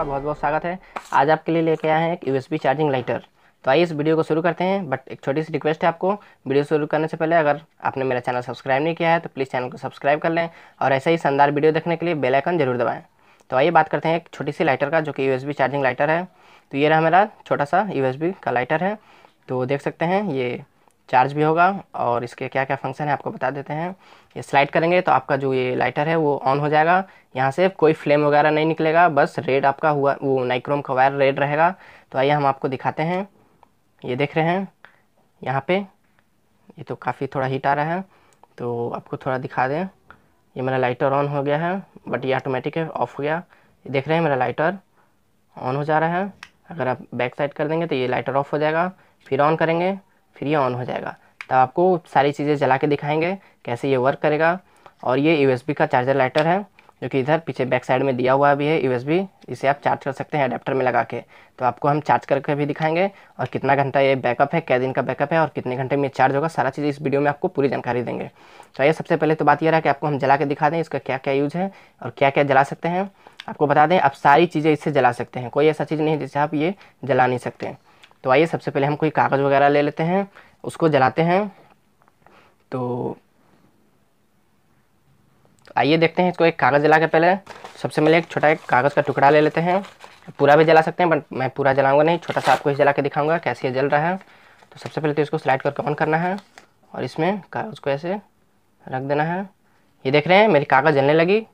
आपका बहुत बहुत स्वागत है आज आपके लिए लेके आए हैं एक यूएसबी चार्जिंग लाइटर तो आइए इस वीडियो को शुरू करते हैं बट एक छोटी सी रिक्वेस्ट है आपको वीडियो शुरू करने से पहले अगर आपने मेरा चैनल सब्सक्राइब नहीं किया है तो प्लीज़ चैनल को सब्सक्राइब कर लें और ऐसे ही शानदार वीडियो देखने के लिए बेलाइकन जरूर दबाएँ तो आइए बात करते हैं एक छोटी सी लाइटर का जो कि यू चार्जिंग लाइटर है तो ये रहा मेरा छोटा सा यू का लाइटर है तो देख सकते हैं ये चार्ज भी होगा और इसके क्या क्या फंक्शन है आपको बता देते हैं ये स्लाइड करेंगे तो आपका जो ये लाइटर है वो ऑन हो जाएगा यहाँ से कोई फ्लेम वगैरह नहीं निकलेगा बस रेड आपका हुआ वो नाइक्रोम का वायर रेड रहेगा तो आइए हम आपको दिखाते हैं ये देख रहे हैं यहाँ पे ये तो काफ़ी थोड़ा हीट आ रहा है तो आपको थोड़ा दिखा दें ये मेरा लाइटर ऑन हो गया है बट ये ऑटोमेटिक है ऑफ हो गया ये देख रहे हैं मेरा लाइटर ऑन हो जा रहा है अगर आप बैक साइड कर देंगे तो ये लाइटर ऑफ हो जाएगा फिर ऑन करेंगे फिर ये ऑन हो जाएगा तब आपको सारी चीज़ें जला के दिखाएंगे कैसे ये वर्क करेगा और ये यू का चार्जर लाइटर है जो कि इधर पीछे बैक साइड में दिया हुआ भी है यू इसे आप चार्ज कर सकते हैं अडेप्टर में लगा के तो आपको हम चार्ज करके भी दिखाएंगे और कितना घंटा ये बैकअप है क्या दिन का बैकअप है और कितने घंटे में चार्ज होगा सारा चीज़ इस वीडियो में आपको पूरी जानकारी देंगे तो ये सबसे पहले तो बात यह रहा कि आपको हम जला के दिखा दें इसका क्या क्या यूज़ है और क्या क्या जला सकते हैं आपको बता दें आप सारी चीज़ें इससे जला सकते हैं कोई ऐसा चीज़ नहीं जिससे आप ये जला नहीं सकते हैं तो आइए सबसे पहले हम कोई कागज़ वगैरह ले लेते हैं उसको जलाते हैं तो आइए देखते हैं इसको एक कागज़ जला के पहले सबसे पहले एक छोटा एक कागज़ का टुकड़ा ले लेते हैं पूरा भी जला सकते हैं बट मैं पूरा जलाऊंगा नहीं छोटा सा आपको ही जला के दिखाऊंगा कैसे ये जल रहा है तो सबसे पहले तो इसको स्लाइड करके ऑन करना है और इसमें कागज़ को ऐसे रख देना है ये देख रहे हैं मेरी कागज़ जलने लगी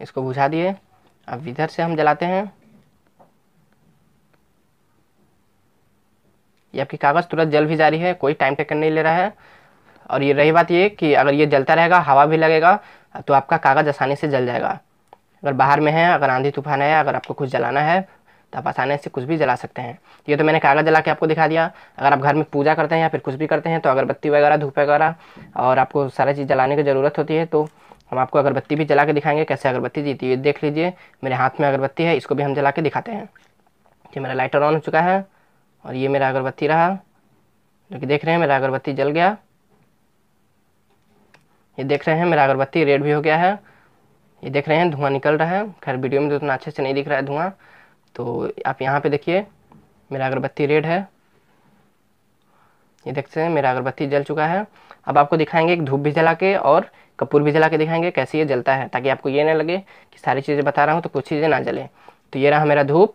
इसको बुझा दिए अब इधर से हम जलाते हैं ये आपकी कागज़ तुरंत जल भी जा रही है कोई टाइम टेकन नहीं ले रहा है और ये रही बात ये कि अगर ये जलता रहेगा हवा भी लगेगा तो आपका कागज़ आसानी से जल जाएगा अगर बाहर में है अगर आंधी तूफान है अगर आपको कुछ जलाना है तो आप आसानी से कुछ भी जला सकते हैं ये तो मैंने कागज़ जला के आपको दिखा दिया अगर आप घर में पूजा करते हैं या फिर कुछ भी करते हैं तो अगरबत्ती वगैरह धूप वगैरह और आपको सारा चीज़ जलाने की ज़रूरत होती है तो हम आपको अगरबत्ती भी जला के दिखाएंगे कैसे अगरबत्ती जीती है देख लीजिए मेरे हाथ में अगरबत्ती है इसको भी हम जला के दिखाते हैं ये मेरा लाइटर ऑन हो चुका है और ये मेरा अगरबत्ती रहा जो कि देख रहे हैं मेरा अगरबत्ती जल गया ये देख रहे हैं मेरा अगरबत्ती रेड भी हो गया है ये देख रहे हैं धुआं निकल रहा है खैर वीडियो में तो उतना अच्छे से नहीं दिख रहा है धुआं तो आप यहाँ पे देखिए मेरा अगरबत्ती रेड है ये देखते हैं मेरा अगरबत्ती जल चुका है अब आपको दिखाएंगे एक धूप भी जला के और कपूर भी जला के दिखाएंगे कैसे ये जलता है ताकि आपको ये ना लगे कि सारी चीज़ें बता रहा हूँ तो कुछ चीज़ें ना जलें तो ये रहा मेरा धूप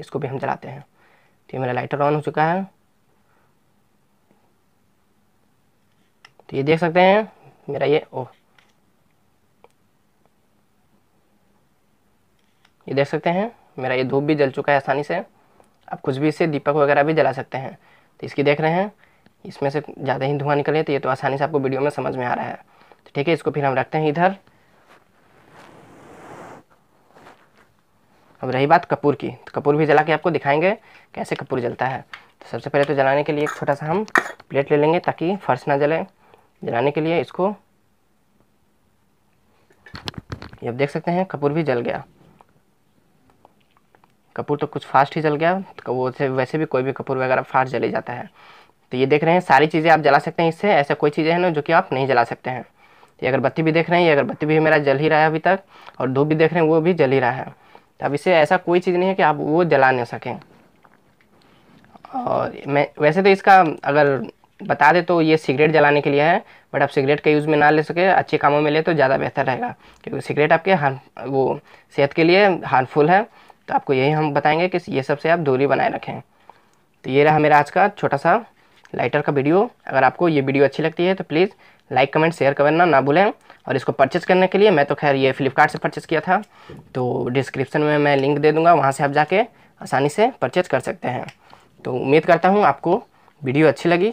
इसको भी हम जलाते हैं तो ये मेरा लाइटर ऑन हो चुका है तो ये देख सकते हैं मेरा ये ओ ये देख सकते हैं मेरा ये धूप भी जल चुका है आसानी से आप कुछ भी इससे दीपक वगैरह भी जला सकते हैं तो इसकी देख रहे हैं इसमें से ज़्यादा ही धुआं निकले तो ये तो आसानी से आपको वीडियो में समझ में आ रहा है तो ठीक है इसको फिर हम रखते हैं इधर अब रही बात कपूर की तो कपूर भी जला के आपको दिखाएंगे कैसे कपूर जलता है तो सबसे पहले तो जलाने के लिए एक छोटा सा हम प्लेट ले लेंगे ताकि फर्श ना जले जलाने के लिए इसको ये आप देख सकते हैं कपूर भी जल गया कपूर तो कुछ फास्ट ही जल गया तो वो से वैसे भी कोई भी कपूर वगैरह फास्ट जले जाता है तो ये देख रहे हैं सारी चीज़ें आप जला सकते हैं इससे ऐसा कोई चीज़ें हैं ना जो कि आप नहीं जला सकते हैं ये अगरबत्ती भी देख रहे हैं ये अगरबत्ती भी मेरा जल ही रहा है अभी तक और धूप भी देख रहे हैं वो भी जल ही रहा है तो अब इससे ऐसा कोई चीज़ नहीं है कि आप वो जला नहीं सकें और मैं वैसे तो इसका अगर बता दे तो ये सिगरेट जलाने के लिए है बट आप सिगरेट के यूज़ में ना ले सके अच्छे कामों में ले तो ज़्यादा बेहतर रहेगा क्योंकि सिगरेट आपके हार वो सेहत के लिए हार्मफुल है तो आपको यही हम बताएंगे कि ये सब से आप दूरी बनाए रखें तो ये रहा मेरा आज का छोटा सा लाइटर का वीडियो अगर आपको ये वीडियो अच्छी लगती है तो प्लीज़ लाइक कमेंट शेयर करना ना भूलें और इसको परचेज़ करने के लिए मैं तो खैर ये फ्लिपकार्ट से परचेज़ किया था तो डिस्क्रिप्शन में मैं लिंक दे दूँगा वहाँ से आप जाके आसानी से परचेज़ कर सकते हैं तो उम्मीद करता हूँ आपको वीडियो अच्छी लगी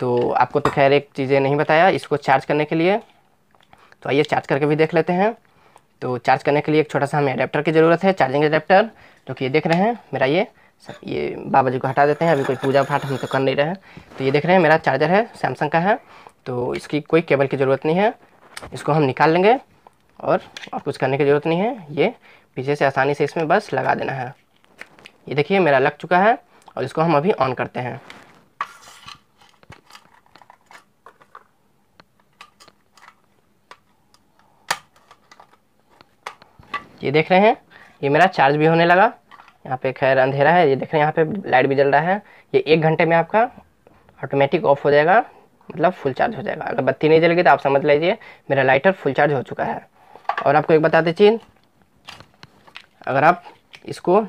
तो आपको तो खैर एक चीज़ें नहीं बताया इसको चार्ज करने के लिए तो आइए चार्ज करके भी देख लेते हैं तो चार्ज करने के लिए एक छोटा सा हमें अडेप्टर की ज़रूरत है चार्जिंग अडेप्टर जो तो कि ये देख रहे हैं मेरा ये ये बाबा जी को हटा देते हैं अभी कोई पूजा पाठ हम तो कर नहीं रहे हैं तो ये देख रहे हैं मेरा चार्जर है सैमसंग का है तो इसकी कोई केबल की ज़रूरत नहीं है इसको हम निकाल लेंगे और अब कुछ करने की ज़रूरत नहीं है ये पीछे से आसानी से इसमें बस लगा देना है ये देखिए मेरा लग चुका है और इसको हम अभी ऑन करते हैं ये देख रहे हैं ये मेरा चार्ज भी होने लगा यहाँ पे खैर अंधेरा है ये देख रहे हैं यहाँ पे लाइट भी जल रहा है ये एक घंटे में आपका ऑटोमेटिक ऑफ हो जाएगा मतलब फुल चार्ज हो जाएगा अगर बत्ती नहीं जलेगी तो आप समझ लीजिए मेरा लाइटर फुल चार्ज हो चुका है और आपको एक बताते चीन अगर आप इसको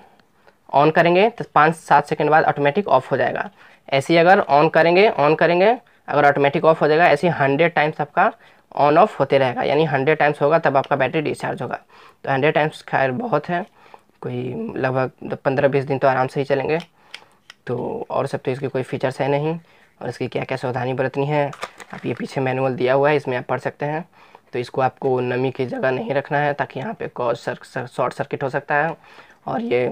ऑन करेंगे तो पाँच सात सेकेंड बाद ऑटोमेटिक ऑफ हो जाएगा ऐसे ही अगर ऑन करेंगे ऑन करेंगे अगर ऑटोमेटिक ऑफ हो जाएगा ऐसे ही हंड्रेड टाइम्स आपका ऑन ऑफ होते रहेगा यानी हंड्रेड टाइम्स होगा तब आपका बैटरी डिस्चार्ज होगा तो हंड्रेड टाइम्स खैर बहुत है कोई लगभग पंद्रह बीस दिन तो आराम से ही चलेंगे तो और सब तो इसके कोई फीचर्स है नहीं और इसकी क्या क्या सावधानी बरतनी है आप ये पीछे मैनुअल दिया हुआ है इसमें आप पढ़ सकते हैं तो इसको आपको नमी की जगह नहीं रखना है ताकि यहाँ पे कॉज शॉर्ट सर्किट हो सकता है और ये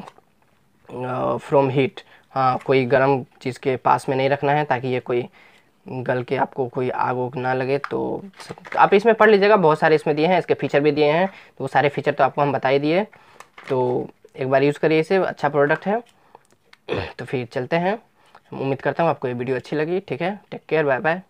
फ्रॉम हीट हाँ कोई गर्म चीज़ के पास में नहीं रखना है ताकि ये कोई गल के आपको कोई आग उग ना लगे तो आप इसमें पढ़ लीजिएगा बहुत सारे इसमें दिए हैं इसके फीचर भी दिए हैं तो वो सारे फीचर तो आपको हम बता ही दिए तो एक बार यूज़ करिए इसे अच्छा प्रोडक्ट है तो फिर चलते हैं उम्मीद करता हूँ आपको ये वीडियो अच्छी लगी ठीक है टेक केयर बाय बाय